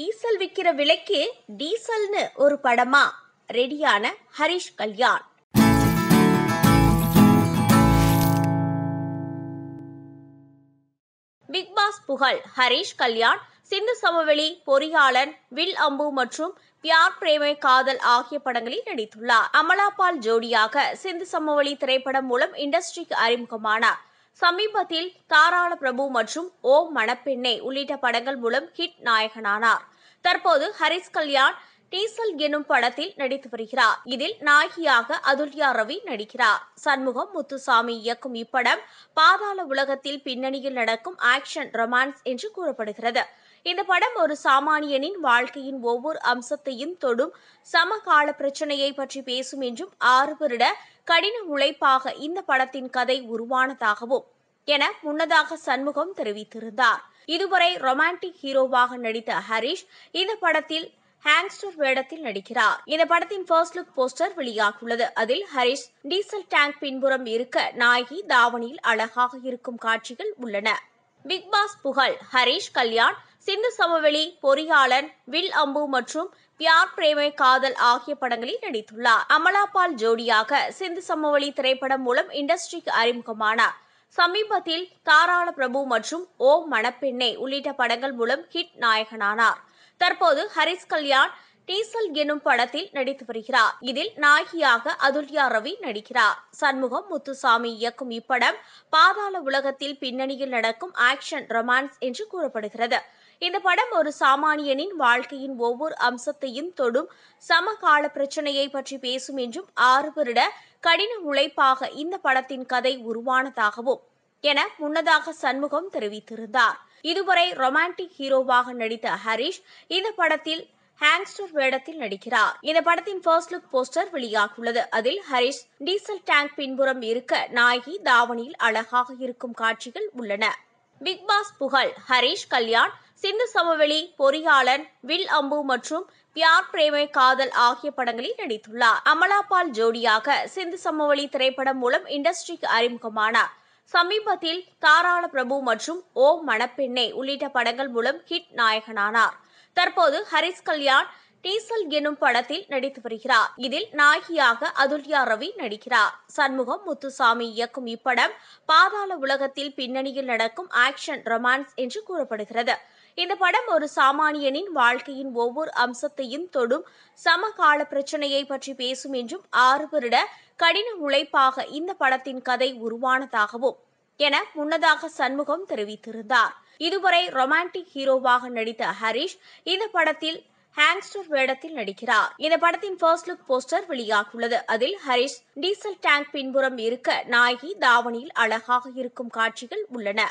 diesel விக்கிற விலைக்கு டீசல்னு ஒரு படமா ரெடியான ஹரிஷ் கல்யாண் பிக்பாஸ் புகழ் ஹரிஷ் கல்யாண் சிந்து சமவெளி பொறியாளன் வில் அம்பு மற்றும் பியார் பிரேமை காதல் ஆகிய படங்களில் நடித்துள்ளார் அமலாபால் ஜோடியாக சிந்து சமவெளி திரைப்படம் மூலம் இண்டஸ்ட்ரிக்கு அறிமுகமானார் சமீபத்தில் தாராள பிரபு மற்றும் ஓ மணப்பெண்ணே உள்ளிட்ட படங்கள் மூலம் ஹிட் நாயகனானார் தற்போது ஹரிஸ் கல்யாண் டீசல் எனும் படத்தில் நடித்து வருகிறார் இதில் நாயகியாக அதுல்யா ரவி நடிக்கிறார் சண்முகம் முத்துசாமி இயக்கும் இப்படம் பாதாள உலகத்தில் பின்னணியில் நடக்கும் ஆக்ஷன் ரொமான்ஸ் என்று கூறப்படுகிறது இந்த படம் ஒரு சாமானியனின் வாழ்க்கையின் ஒவ்வொரு அம்சத்தையும் தொடும் சமகால பிரச்சனையை பற்றி பேசும் என்றும் ஆறு வருட கடின உழைப்பாக இந்த படத்தின் கதை உருவானதாகவும் என முன்னதாக சண்முகம் தெரிவித்திருந்தார் இதுவரை ரொமான்டிக் ஹீரோவாக நடித்த ஹரிஷ் இந்த படத்தில் ஹேங்ஸ்டர் வேடத்தில் நடிக்கிறார் இந்த படத்தின் ஃபர்ஸ்ட் லுக் போஸ்டர் வெளியாகியுள்ளது அதில் ஹரிஷ் டீசல் டேங்க் பின்புறம் இருக்க நாயகி தாவணியில் அழகாக இருக்கும் காட்சிகள் உள்ளன பிக் பாஸ் புகழ் ஹரிஷ் கல்யாண் சிந்து சமவெளி பொறியாளன் வில் அம்பு மற்றும் பியார் பிரேமே காதல் ஆகிய படங்களில் நடித்துள்ளார் அமலாபால் ஜோடியாக சிந்து சமவெளி திரைப்படம் மூலம் இண்டஸ்ட்ரிக்கு அறிமுகமானார் சமீபத்தில் தாராள பிரபு மற்றும் ஓ மணப்பெண்ணே உள்ளிட்ட படங்கள் மூலம் ஹிட் நாயகனானார் தற்போது ஹரிஸ் கல்யாண் டீசல் எனும் படத்தில் நடித்து வருகிறார் இதில் நாயகியாக அதுல்யா ரவி நடிக்கிறார் சண்முகம் முத்துசாமி இயக்கும் இப்படம் பாதாள உலகத்தில் பின்னணியில் நடக்கும் ஆக்ஷன் ரொமான்ஸ் என்று கூறப்படுகிறது இந்த படம் ஒரு சாமானியனின் வாழ்க்கையின் ஒவ்வொரு அம்சத்தையும் தொடும் சமகால பிரச்சனையை பற்றி பேசும் என்றும் ஆறு வருட கடின உழைப்பாக இந்த படத்தின் கதை உருவானதாகவும் என முன்னதாக சண்முகம் தெரிவித்திருந்தார் இதுவரை ரொமான்டிக் ஹீரோவாக நடித்த ஹரிஷ் இந்த படத்தில் ஹேங்ஸ்டர் வேடத்தில் நடிக்கிறார் இந்த படத்தின் ஃபர்ஸ்ட் லுக் போஸ்டர் வெளியாகியுள்ளது அதில் ஹரிஷ் டீசல் டேங்க் பின்புறம் இருக்க நாயகி தாவணியில் அழகாக இருக்கும் காட்சிகள் உள்ளன பிக் பாஸ் புகழ் ஹரிஷ் கல்யாண் சிந்து சமவெளி பொறியாளன் வில் அம்பு மற்றும் பியார் பிரேமே காதல் ஆகிய படங்களில் நடித்துள்ளார் அமலாபால் ஜோடியாக சிந்து சமவெளி திரைப்படம் மூலம் இண்டஸ்ட்ரிக்கு அறிமுகமானார் சமீபத்தில் தாராள பிரபு மற்றும் ஓ மணப்பெண்ணே உள்ளிட்ட படங்கள் மூலம் ஹிட் நாயகனானார் தற்போது ஹரிஸ் கல்யாண் டீசல் எனும் படத்தில் நடித்து வருகிறார் இதில் நாயகியாக அதுல்யா ரவி நடிக்கிறார் சண்முகம் முத்துசாமி இயக்கும் இப்படம் பாதாள உலகத்தில் பின்னணியில் நடக்கும் ஆக்ஷன் ரொமான்ஸ் என்று கூறப்படுகிறது இந்த படம் ஒரு சாமானியனின் வாழ்க்கையின் ஒவ்வொரு அம்சத்தையும் தொடும் சமகால பிரச்சனையை பற்றி பேசும் என்றும் ஆறு வருட கடின உழைப்பாக இந்த படத்தின் கதை உருவானதாகவும் என முன்னதாக சண்முகம் தெரிவித்திருந்தார் இதுவரை ரொமான்டிக் ஹீரோவாக நடித்த ஹரிஷ் இந்த படத்தில் ஹேங்ஸ்டர் வேடத்தில் நடிக்கிறார் இந்த படத்தின் ஃபர்ஸ்ட் லுக் போஸ்டர் வெளியாகியுள்ளது அதில் ஹரிஷ் டீசல் டேங்க் பின்புறம் இருக்க நாயகி தாவணியில் அழகாக இருக்கும் காட்சிகள் உள்ளன